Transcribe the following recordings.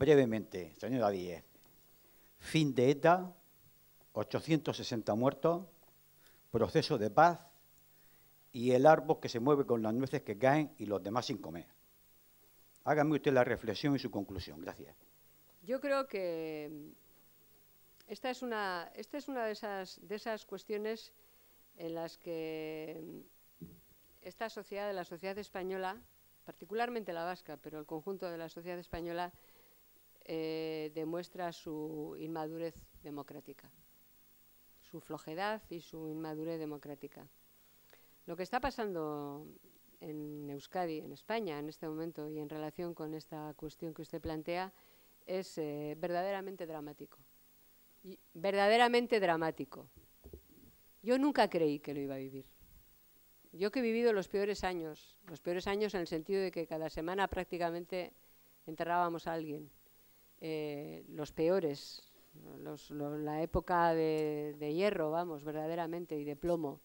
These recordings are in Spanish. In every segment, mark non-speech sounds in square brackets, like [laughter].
Brevemente, señor Díez, fin de ETA, 860 muertos, proceso de paz y el árbol que se mueve con las nueces que caen y los demás sin comer. Hágame usted la reflexión y su conclusión. Gracias. Yo creo que mm, esta es una, esta es una de, esas, de esas cuestiones en las que mm, esta sociedad, la sociedad española, particularmente la vasca, pero el conjunto de la sociedad española, eh, demuestra su inmadurez democrática, su flojedad y su inmadurez democrática. Lo que está pasando en Euskadi, en España, en este momento y en relación con esta cuestión que usted plantea, es eh, verdaderamente dramático. verdaderamente dramático. Yo nunca creí que lo iba a vivir. Yo que he vivido los peores años, los peores años en el sentido de que cada semana prácticamente enterrábamos a alguien. Eh, los peores, la época de, hierro, vamos, verdaderamente, y de plomo.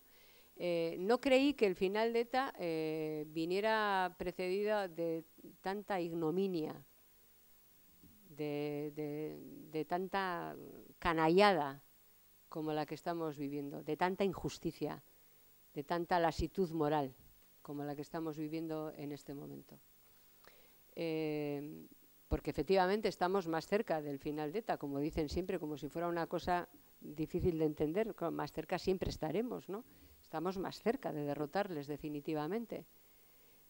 Eh, no creí que el final de ETA eh, viniera precedido de tanta ignominia, de, tanta canallada como la que estamos viviendo, de tanta injusticia, de tanta lasitud moral como la que estamos viviendo en este momento porque efectivamente estamos más cerca del final de ETA, como dicen siempre, como si fuera una cosa difícil de entender, más cerca siempre estaremos, ¿no? Estamos más cerca de derrotarles definitivamente.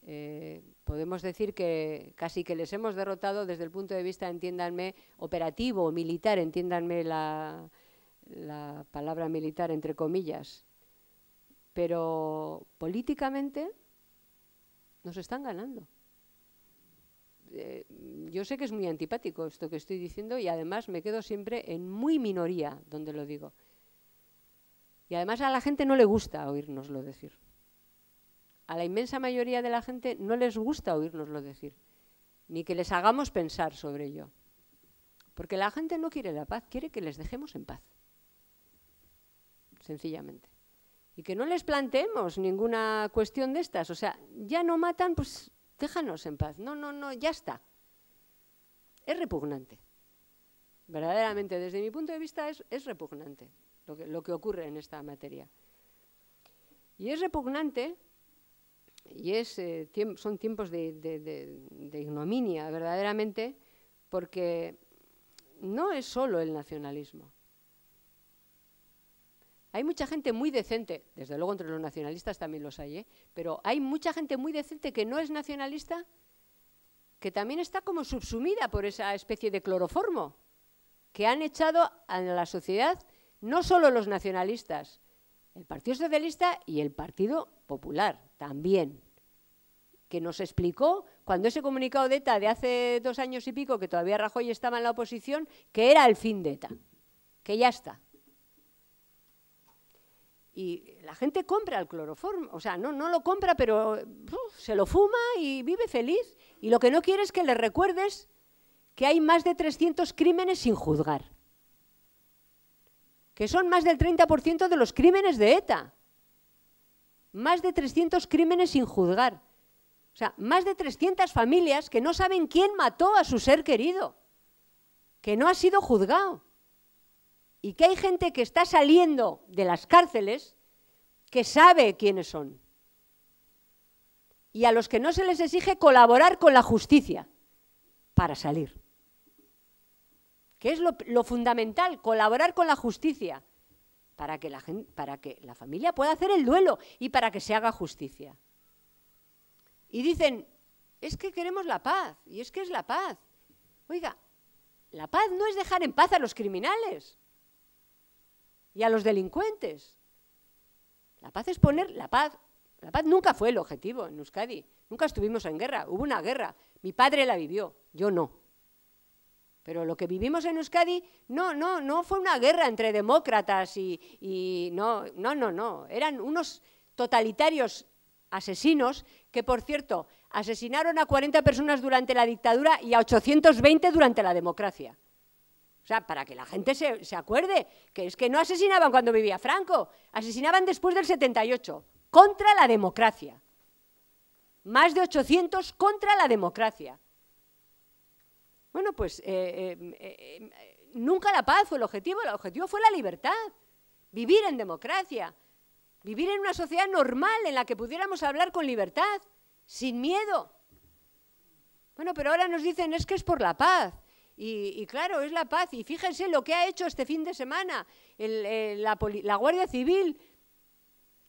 Eh, podemos decir que casi que les hemos derrotado desde el punto de vista, entiéndanme, operativo, militar, entiéndanme la palabra militar entre comillas. Pero políticamente nos están ganando. Eh, yo sé que es muy antipático esto que estoy diciendo y además me quedo siempre en muy minoría donde lo digo. Y además a la gente no le gusta oírnoslo decir. A la inmensa mayoría de la gente no les gusta oírnoslo decir, ni que les hagamos pensar sobre ello. Porque la gente no quiere la paz, quiere que les dejemos en paz, sencillamente. Y que no les planteemos ninguna cuestión de estas. O sea, ya no matan, pues déjanos en paz. No, no, no, ya está. Es repugnante. Verdaderamente, desde mi punto de vista, es, repugnante lo que, ocurre en esta materia. Y es repugnante y es, eh, son tiempos de, ignominia, verdaderamente, porque no es solo el nacionalismo. Hay mucha gente muy decente, desde luego entre los nacionalistas también los hay, ¿eh? pero hay mucha gente muy decente que no es nacionalista, que también está como subsumida por esa especie de cloroformo que han echado a la sociedad no solo los nacionalistas, el Partido Socialista y el Partido Popular también, que nos explicó cuando ese comunicado de ETA de hace dos años y pico, que todavía Rajoy estaba en la oposición, que era el fin de ETA, que ya está, y la gente compra el cloroformo, o sea, no, no lo compra, pero se lo fuma y vive feliz. Y lo que no quiere es que le recuerdes que hay más de 300 crímenes sin juzgar, que son más del 30% de los crímenes de ETA. Más de 300 crímenes sin juzgar. O sea, más de 300 familias que no saben quién mató a su ser querido, que no ha sido juzgado y que hay gente que está saliendo de las cárceles que sabe quiénes son y a los que no se les exige colaborar con la justicia para salir. Que es lo, fundamental, colaborar con la justicia para que la, para que la familia pueda hacer el duelo y para que se haga justicia. Y dicen, es que queremos la paz, y es que es la paz. Oiga, la paz no es dejar en paz a los criminales y a los delincuentes. La paz es poner la paz. La paz nunca fue el objetivo en Euskadi. Nunca estuvimos en guerra. Hubo una guerra. Mi padre la vivió, yo no. Pero lo que vivimos en Euskadi no, no, no fue una guerra entre demócratas y, no, no, no, no. Eran unos totalitarios asesinos que, por cierto, asesinaron a 40 personas durante la dictadura y a 820 durante la democracia. O sea, para que la gente se, acuerde, que es que no asesinaban cuando vivía Franco, asesinaban después del 78, contra la democracia. Más de 800 contra la democracia. Bueno, pues eh, eh, eh, nunca la paz fue el objetivo, el objetivo fue la libertad, vivir en democracia, vivir en una sociedad normal en la que pudiéramos hablar con libertad, sin miedo. Bueno, pero ahora nos dicen es que es por la paz. Y, claro, es la paz. Y fíjense lo que ha hecho este fin de semana la, la, Guardia Civil.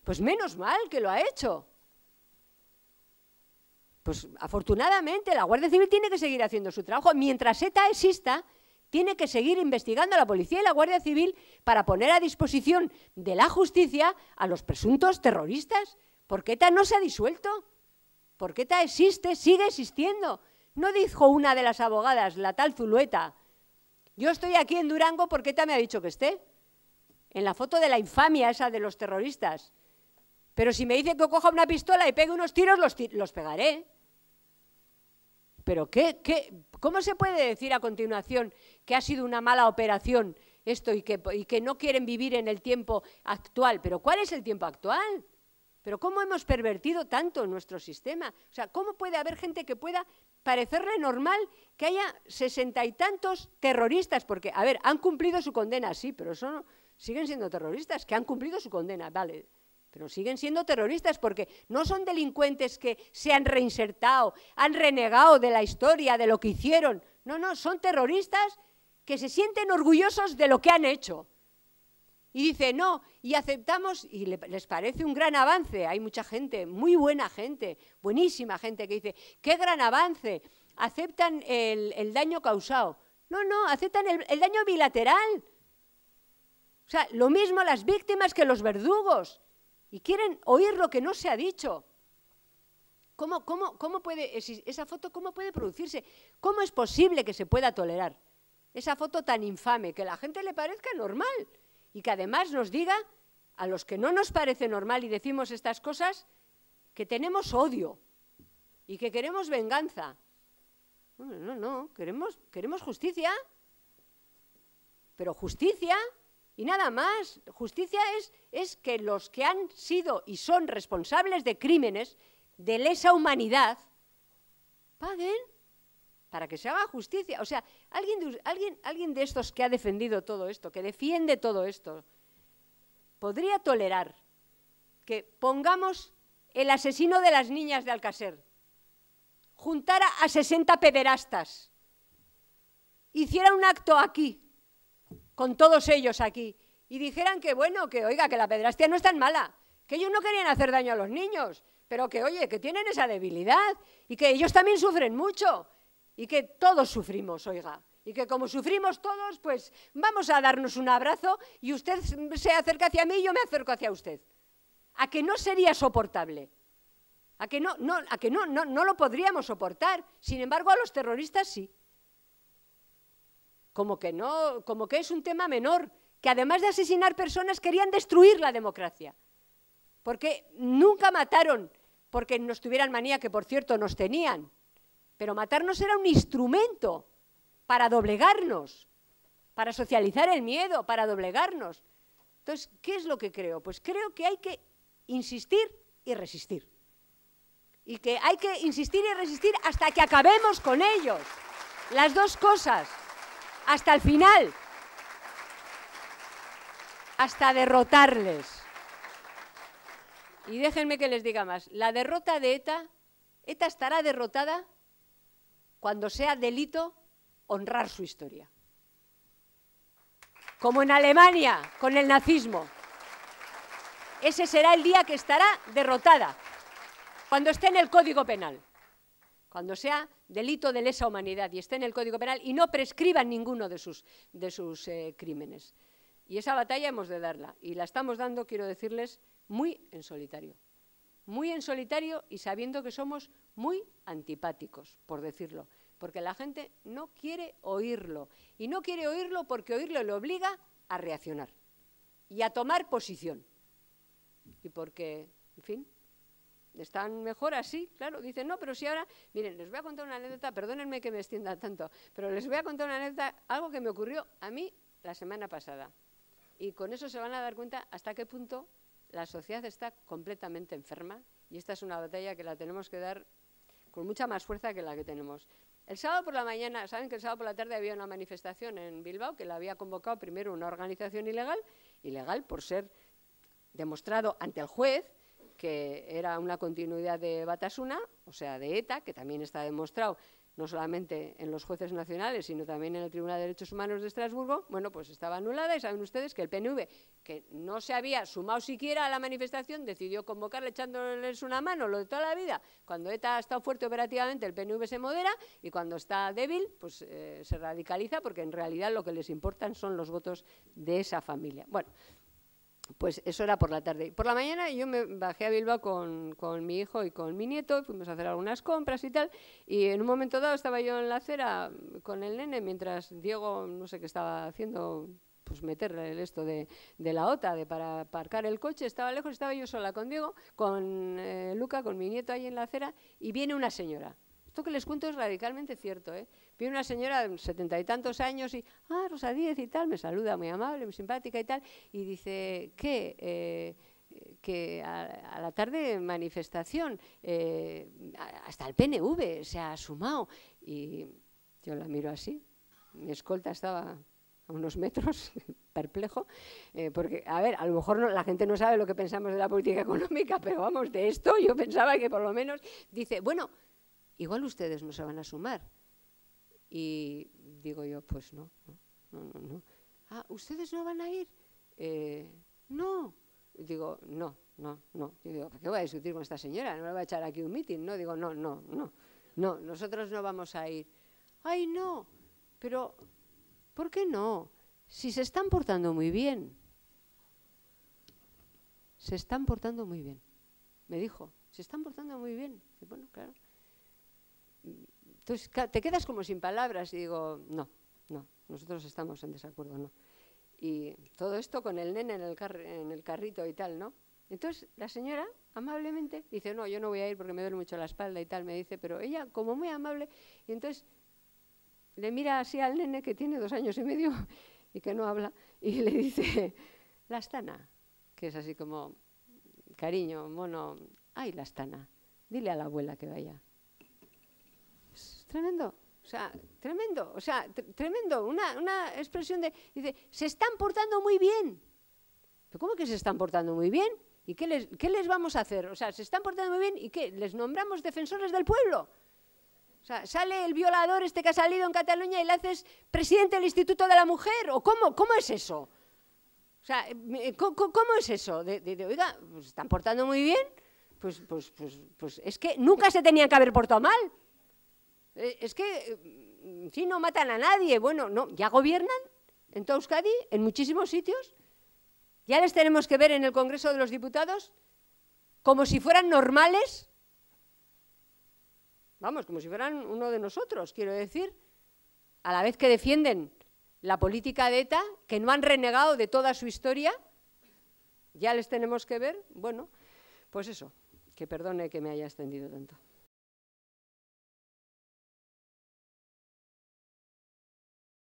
Pues menos mal que lo ha hecho. Pues afortunadamente la Guardia Civil tiene que seguir haciendo su trabajo. Mientras ETA exista, tiene que seguir investigando a la policía y la Guardia Civil para poner a disposición de la justicia a los presuntos terroristas. Porque ETA no se ha disuelto. Porque ETA existe, sigue existiendo. No dijo una de las abogadas, la tal Zulueta, yo estoy aquí en Durango porque ETA me ha dicho que esté. En la foto de la infamia esa de los terroristas. Pero si me dice que coja una pistola y pegue unos tiros, los, pegaré. ¿Pero qué, qué, ¿Cómo se puede decir a continuación que ha sido una mala operación esto y que, y que no quieren vivir en el tiempo actual? ¿Pero cuál es el tiempo actual? ¿Pero cómo hemos pervertido tanto nuestro sistema? O sea, ¿cómo puede haber gente que pueda parecerle normal que haya sesenta y tantos terroristas, porque, a ver, han cumplido su condena, sí, pero siguen siendo terroristas, que han cumplido su condena, vale, pero siguen siendo terroristas porque no son delincuentes que se han reinsertado, han renegado de la historia, de lo que hicieron, no, no, son terroristas que se sienten orgullosos de lo que han hecho y dice no, y aceptamos, y les parece un gran avance, hay mucha gente, muy buena gente, buenísima gente que dice, qué gran avance, aceptan el, daño causado. No, no, aceptan el, daño bilateral. O sea, lo mismo las víctimas que los verdugos. Y quieren oír lo que no se ha dicho. ¿Cómo, cómo, cómo puede, esa foto cómo puede producirse? ¿Cómo es posible que se pueda tolerar esa foto tan infame, que a la gente le parezca normal? y que además nos diga a los que no nos parece normal y decimos estas cosas que tenemos odio y que queremos venganza. No, no, no, queremos, queremos justicia, pero justicia y nada más. Justicia es, es que los que han sido y son responsables de crímenes de lesa humanidad paguen para que se haga justicia. O sea, ¿Alguien de, estos que ha defendido todo esto, que defiende todo esto, podría tolerar que pongamos el asesino de las niñas de Alcácer, juntara a 60 pederastas, hiciera un acto aquí, con todos ellos aquí, y dijeran que, bueno, que oiga, que la pederastía no es tan mala, que ellos no querían hacer daño a los niños, pero que, oye, que tienen esa debilidad y que ellos también sufren mucho y que todos sufrimos, oiga. Y que como sufrimos todos, pues vamos a darnos un abrazo y usted se acerca hacia mí y yo me acerco hacia usted. A que no sería soportable. A que no, a que no, no, lo podríamos soportar. Sin embargo, a los terroristas sí. Como que no, como que es un tema menor, que además de asesinar personas querían destruir la democracia. Porque nunca mataron porque nos tuvieran manía, que por cierto nos tenían. Pero matarnos era un instrumento para doblegarnos, para socializar el miedo, para doblegarnos. Entonces, ¿qué es lo que creo? Pues creo que hay que insistir y resistir. Y que hay que insistir y resistir hasta que acabemos con ellos. Las dos cosas. Hasta el final. Hasta derrotarles. Y déjenme que les diga más. La derrota de ETA, ETA estará derrotada cuando sea delito, honrar su historia. Como en Alemania, con el nazismo. Ese será el día que estará derrotada, cuando esté en el Código Penal, cuando sea delito de lesa humanidad y esté en el Código Penal y no prescriban ninguno de sus, de sus eh, crímenes. Y esa batalla hemos de darla, y la estamos dando, quiero decirles, muy en solitario muy en solitario y sabiendo que somos muy antipáticos, por decirlo, porque la gente no quiere oírlo. Y no quiere oírlo porque oírlo le obliga a reaccionar y a tomar posición. Y porque, en fin, están mejor así, claro. Dicen, no, pero si ahora, miren, les voy a contar una anécdota, perdónenme que me extienda tanto, pero les voy a contar una anécdota, algo que me ocurrió a mí la semana pasada. Y con eso se van a dar cuenta hasta qué punto la sociedad está completamente enferma y esta es una batalla que la tenemos que dar con mucha más fuerza que la que tenemos. El sábado por la mañana, saben que el sábado por la tarde había una manifestación en Bilbao que la había convocado primero una organización ilegal, ilegal por ser demostrado ante el juez que era una continuidad de Batasuna, o sea, de ETA, que también está demostrado no solamente en los jueces nacionales, sino también en el Tribunal de Derechos Humanos de Estrasburgo, bueno, pues estaba anulada y saben ustedes que el PNV, que no se había sumado siquiera a la manifestación, decidió convocarle echándoles una mano, lo de toda la vida. Cuando ETA ha estado fuerte operativamente, el PNV se modera y cuando está débil, pues eh, se radicaliza porque en realidad lo que les importan son los votos de esa familia. Bueno, pues eso era por la tarde. Por la mañana yo me bajé a Bilbao con, mi hijo y con mi nieto, fuimos a hacer algunas compras y tal, y en un momento dado estaba yo en la acera con el nene mientras Diego, no sé qué estaba haciendo, pues meterle el esto de, la OTA, de para aparcar el coche, estaba lejos, estaba yo sola con Diego, con eh, Luca, con mi nieto ahí en la acera, y viene una señora esto que les cuento es radicalmente cierto. ¿eh? una señora de setenta y tantos años y, ah, Rosa Díez y tal, me saluda muy amable, muy simpática y tal, y dice, eh, que a, la tarde manifestación, eh, hasta el PNV se ha sumado. Y yo la miro así, mi escolta estaba a unos metros, [laughs] perplejo, eh, porque, a ver, a lo mejor la gente no sabe lo que pensamos de la política económica, pero vamos, de esto yo pensaba que por lo menos dice, bueno, igual ustedes no se van a sumar. Y digo yo, pues no, no, no, no. Ah, ¿ustedes no van a ir? Eh, no. Digo, no, no, no. Yo digo, qué voy a discutir con esta señora? No me va a echar aquí un meeting ¿no? Digo, no, no, no. No, nosotros no vamos a ir. Ay, no, pero ¿por qué no? Si se están portando muy bien. Se están portando muy bien. Me dijo, se están portando muy bien. bueno, claro. Entonces te quedas como sin palabras y digo, no, no, nosotros estamos en desacuerdo, no. Y todo esto con el nene en el, en el carrito y tal, ¿no? Entonces la señora amablemente dice, no, yo no voy a ir porque me duele mucho la espalda y tal, me dice, pero ella como muy amable, y entonces le mira así al nene que tiene dos años y medio [laughs] y que no habla, y le dice, la que es así como, cariño, mono, ay, la dile a la abuela que vaya. Tremendo. O sea, tremendo, o sea, tremendo, una, una, expresión de, dice, se están portando muy bien. ¿Pero cómo que se están portando muy bien? ¿Y qué les, qué les vamos a hacer? O sea, se están portando muy bien y qué, les nombramos defensores del pueblo. O sea, sale el violador este que ha salido en Cataluña y le haces presidente del Instituto de la Mujer, ¿o cómo, cómo es eso? O sea, eh, ¿cómo, es eso? De, oiga, se están portando muy bien, pues, pues, pues, pues es que nunca se tenían que haber portado mal. Eh, es que mm, si no matan a nadie, bueno, no, ya gobiernan en todo Euskadi, en muchísimos sitios. Ya les tenemos que ver en el Congreso de los Diputados como si fueran normales, vamos, como si fueran uno de nosotros, quiero decir, a la vez que defienden la política de ETA, que no han renegado de toda su historia, ya les tenemos que ver, bueno, pues eso, que perdone que me haya extendido tanto.